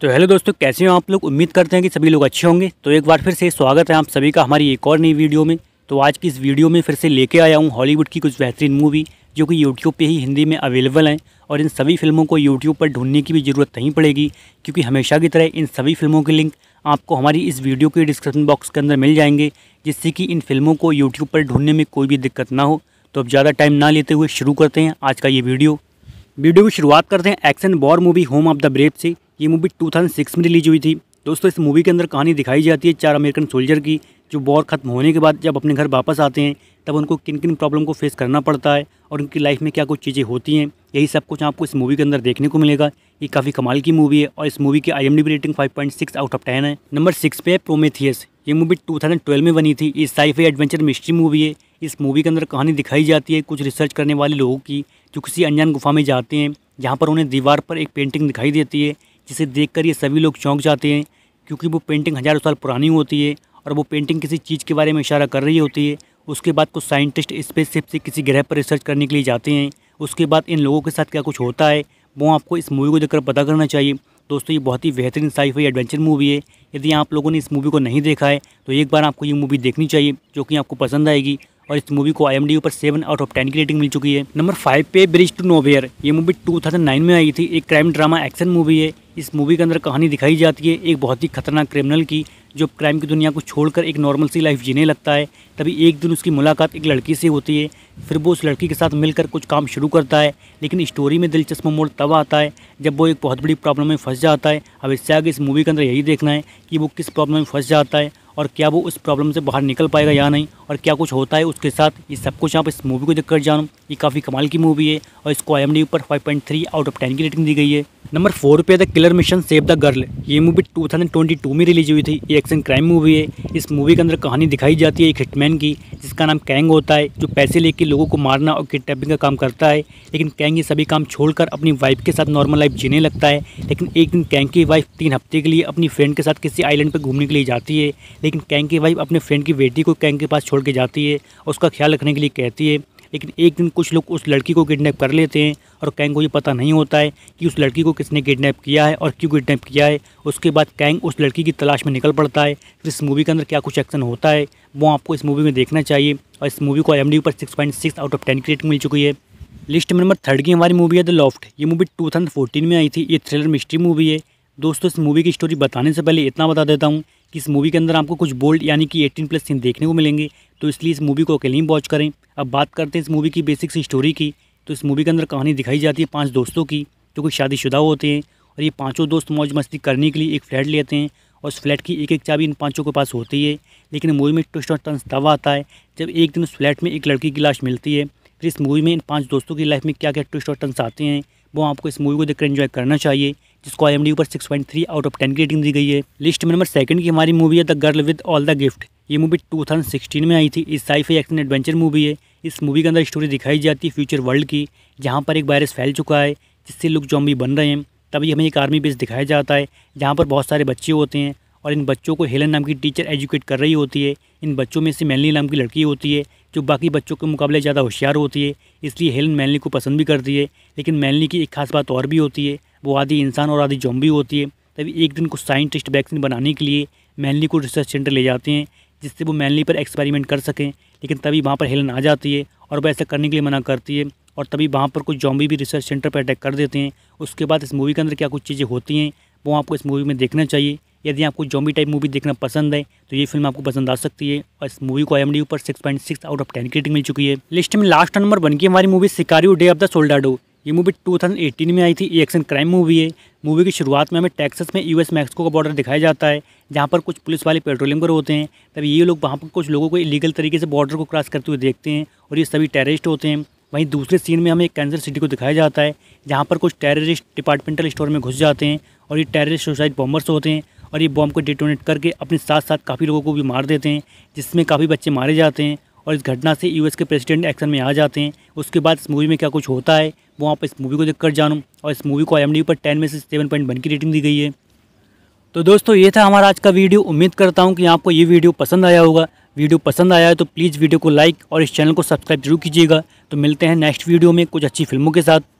तो हेलो दोस्तों कैसे हो आप लोग उम्मीद करते हैं कि सभी लोग अच्छे होंगे तो एक बार फिर से स्वागत है आप सभी का हमारी एक और नई वीडियो में तो आज की इस वीडियो में फिर से लेके आया हूँ हॉलीवुड की कुछ बेहतरीन मूवी जो कि यूट्यूब पे ही हिंदी में अवेलेबल हैं और इन सभी फिल्मों को यूट्यूब पर ढूंढने की भी ज़रूरत नहीं पड़ेगी क्योंकि हमेशा की तरह इन सभी फिल्मों के लिंक आपको हमारी इस वीडियो के डिस्क्रिप्शन बॉक्स के अंदर मिल जाएंगे जिससे कि इन फिल्मों को यूट्यूब पर ढूंढने में कोई भी दिक्कत ना हो तो अब ज़्यादा टाइम ना लेते हुए शुरू करते हैं आज का ये वीडियो वीडियो की शुरुआत करते हैं action war movie home of the brave से ये मूवी 2006 में रिलीज हुई थी दोस्तों इस मूवी के अंदर कहानी दिखाई जाती है चार अमेरिकन सोल्जर की जो वॉर ख़त्म होने के बाद जब अपने घर वापस आते हैं तब उनको किन किन प्रॉब्लम को फेस करना पड़ता है और उनकी लाइफ में क्या कुछ चीज़ें होती हैं यही सब कुछ आपको इस मूवी के अंदर देखने को मिलेगा ये काफ़ी कमाल की मूवी है और इस मूवी की आई rating six out of ten है नंबर सिक्स पे है प्रोमेथियस ये मूवी 2012 में बनी थी ये साइफाई एडवेंचर मिस्ट्री मूवी है इस मूवी के अंदर कहानी दिखाई जाती है कुछ रिसर्च करने वाले लोगों की जो किसी अनजान गुफा में जाते हैं जहाँ पर उन्हें दीवार पर एक पेंटिंग दिखाई देती है जिसे देखकर ये सभी लोग चौंक जाते हैं क्योंकि वो पेंटिंग हज़ारों साल पुरानी होती है और वो पेंटिंग किसी चीज़ के बारे में इशारा कर रही होती है उसके बाद कुछ साइंटिस्ट स्पेसशिप से किसी ग्रह पर रिसर्च करने के लिए जाते हैं उसके बाद इन लोगों के साथ क्या कुछ होता है वो आपको इस मूवी को देखकर पता करना चाहिए दोस्तों ये बहुत ही बेहतरीन हुई एडवेंचर मूवी है यदि आप लोगों ने इस मूवी को नहीं देखा है तो एक बार आपको ये मूवी देखनी चाहिए जो कि आपको पसंद आएगी और इस मूवी को आई पर सेवन आउट ऑफ टेन की रेटिंग मिल चुकी है नंबर फाइव पे ब्रिज टू नोवेयर ये मूवी 2009 में आई थी एक क्राइम ड्रामा एक्शन मूवी है इस मूवी के अंदर कहानी दिखाई जाती है एक बहुत ही खतरनाक क्रिमिनल की जो क्राइम की दुनिया को छोड़कर एक नॉर्मल सी लाइफ जीने लगता है तभी एक दिन उसकी मुलाकात एक लड़की से होती है फिर वो उस लड़की के साथ मिलकर कुछ काम शुरू करता है लेकिन स्टोरी में दिलचस्प मोड़ तब आता है जब वो एक बहुत बड़ी प्रॉब्लम में फंस जाता है अब इससे आगे इस मूवी के अंदर यही देखना है कि वो किस प्रॉब्लम में फंस जाता है और क्या वो उस प्रॉब्लम से बाहर निकल पाएगा या नहीं और क्या कुछ होता है उसके साथ ये सब कुछ आप इस मूवी को देख कर जानो ये काफ़ी कमाल की मूवी है और इसको आई पर 5.3 आउट ऑफ 10 की रेटिंग दी गई है नंबर फोर पे the killer mission save the girl ये मूवी 2022 में रिलीज हुई थी ये एक्शन क्राइम मूवी है इस मूवी के अंदर कहानी दिखाई जाती है एक हिटमैन की जिसका नाम कैंग होता है जो पैसे लेके लोगों को मारना और किडनैपिंग का काम करता है लेकिन कैंग ये सभी काम छोड़कर अपनी वाइफ के साथ नॉर्मल लाइफ जीने लगता है लेकिन एक दिन कैंग की वाइफ तीन हफ्ते के लिए अपनी फ्रेंड के साथ किसी आइलैंड पर घूमने के लिए जाती है लेकिन कैंग की वाइफ अपने फ्रेंड की बेटी को कैंग के पास छोड़ छोड़ के जाती है उसका ख्याल रखने के लिए कहती है लेकिन एक दिन कुछ लोग उस लड़की को किडनैप कर लेते हैं और कैंग को ये पता नहीं होता है कि उस लड़की को किसने किडनैप किया है और क्यों किडनैप किया है उसके बाद कैंग उस लड़की की तलाश में निकल पड़ता है फिर इस मूवी के अंदर क्या कुछ एक्शन होता है वो आपको इस मूवी में देखना चाहिए और इस मूवी को एम पर सिक्स आउट ऑफ टेन की रेटिंग मिल चुकी है लिस्ट में नंबर थर्ड की हमारी मूवी है द लॉफ्ट ये मूवी टू में आई थी ये थ्रिलर मिस्ट्री मूवी है दोस्तों इस मूवी की स्टोरी बताने से पहले इतना बता देता हूँ कि इस मूवी के अंदर आपको कुछ बोल्ड यानी कि एटीन प्लस सीन देखने को मिलेंगे तो इसलिए इस मूवी को अकेले वॉच करें अब बात करते हैं इस मूवी की बेसिक स्टोरी की तो इस मूवी के अंदर कहानी दिखाई जाती है पाँच दोस्तों की जो कि शादीशुदा होते हैं और ये पाँचों दोस्त मौज मस्ती करने के लिए एक फ्लैट लेते हैं और उस फ्लैट की एक एक चाबी इन पाँचों के पास होती है लेकिन मूवी में ट्विस्ट और टंस तब आता है जब एक दिन उस फ्लैट में एक लड़की की लाश मिलती है फिर इस मूवी में इन पाँच दोस्तों की लाइफ में क्या क्या ट्विस्ट और टंस आते हैं वो आपको इस मूवी को देखकर एंजॉय करना चाहिए जिसको आई ऊपर six point three out of ten की रेटिंग दी गई है लिस्ट में नंबर सेकंड की हमारी मूवी है the girl with all the gift ये मूवी 2016 में आई थी इस साइफ एक्शन एडवेंचर मूवी है इस मूवी के अंदर स्टोरी दिखाई जाती है फ्यूचर वर्ल्ड की जहाँ पर एक वायरस फैल चुका है जिससे लोग जॉम्बी बन रहे हैं तभी हमें एक आर्मी बेस दिखाया जाता है जहाँ पर बहुत सारे बच्चे होते हैं और इन बच्चों को हेलन नाम की टीचर एजुकेट कर रही होती है इन बच्चों में से मैनली नाम की लड़की होती है जो बाकी बच्चों के मुकाबले ज़्यादा होशियार होती है इसलिए हेलन मैनली को पसंद भी करती है लेकिन मैनली की एक खास बात और भी होती है वो आधी इंसान और आधी जॉम्बी होती है तभी एक दिन कुछ साइंटिस्ट वैक्सीन बनाने के लिए मैनली को रिसर्च सेंटर ले जाते हैं जिससे वो मैनली पर एक्सपेरिमेंट कर सकें लेकिन तभी वहाँ पर हेलन आ जाती है और वह ऐसा करने के लिए मना करती है और तभी वहाँ पर कुछ जॉम्बी भी रिसर्च सेंटर पर अटैक कर देते हैं उसके बाद इस मूवी के अंदर क्या कुछ चीज़ें होती हैं वो आपको इस मूवी में देखना चाहिए यदि आपको जॉम्बी टाइप मूवी देखना पसंद है तो ये फिल्म आपको पसंद आ सकती है और इस मूवी को आई पर six point six out of ten की रेटिंग मिल चुकी है लिस्ट में लास्ट नंबर बन की हमारी मूवी सिकारी डे ऑफ द सोल्डाडो ये मूवी 2018 में आई थी एक्शन क्राइम मूवी है मूवी की शुरुआत में हमें टेक्सास में यूएस मैक्सिको का बॉर्डर दिखाया जाता है जहाँ पर कुछ पुलिस वाले पेट्रोलिंग पर होते हैं तभी ये लोग वहाँ पर कुछ लोगों को इलीगल तरीके से बॉर्डर को क्रॉस करते हुए देखते हैं और ये सभी टेररिस्ट होते हैं वहीं दूसरे सीन में हमें कैंसर सिटी को दिखाया जाता है जहाँ पर कुछ टेररिस्ट डिपार्टमेंटल स्टोर में घुस जाते हैं और ये टेररिस्ट सुसाइड बॉम्बर्स होते हैं और ये बॉम्ब को डिटोनेट करके अपने साथ साथ काफ़ी लोगों को भी मार देते हैं जिसमें काफ़ी बच्चे मारे जाते हैं और इस घटना से यूएस के प्रेसिडेंट एक्शन में आ जाते हैं उसके बाद इस मूवी में क्या कुछ होता है वो आप इस मूवी को देख कर जानूँ और इस मूवी को आई पर टेन में से सेवन पॉइंट वन की रेटिंग दी गई है तो दोस्तों ये था हमारा आज का वीडियो उम्मीद करता हूँ कि आपको ये वीडियो पसंद आया होगा वीडियो पसंद आया है तो प्लीज़ वीडियो को लाइक और इस चैनल को सब्सक्राइब जरूर कीजिएगा तो मिलते हैं नेक्स्ट वीडियो में कुछ अच्छी फिल्मों के साथ